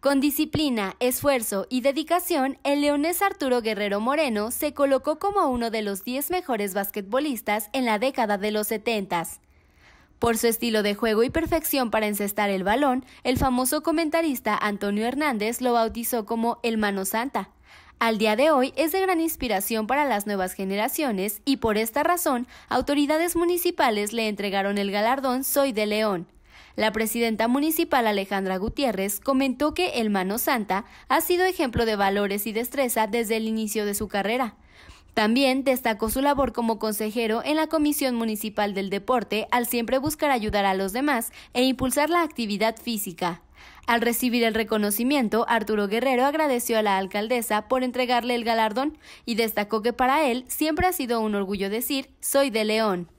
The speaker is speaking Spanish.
Con disciplina, esfuerzo y dedicación, el leonés Arturo Guerrero Moreno se colocó como uno de los 10 mejores basquetbolistas en la década de los 70. Por su estilo de juego y perfección para encestar el balón, el famoso comentarista Antonio Hernández lo bautizó como el Mano Santa. Al día de hoy es de gran inspiración para las nuevas generaciones y por esta razón autoridades municipales le entregaron el galardón Soy de León. La presidenta municipal Alejandra Gutiérrez comentó que el Mano Santa ha sido ejemplo de valores y destreza desde el inicio de su carrera. También destacó su labor como consejero en la Comisión Municipal del Deporte al siempre buscar ayudar a los demás e impulsar la actividad física. Al recibir el reconocimiento, Arturo Guerrero agradeció a la alcaldesa por entregarle el galardón y destacó que para él siempre ha sido un orgullo decir soy de León.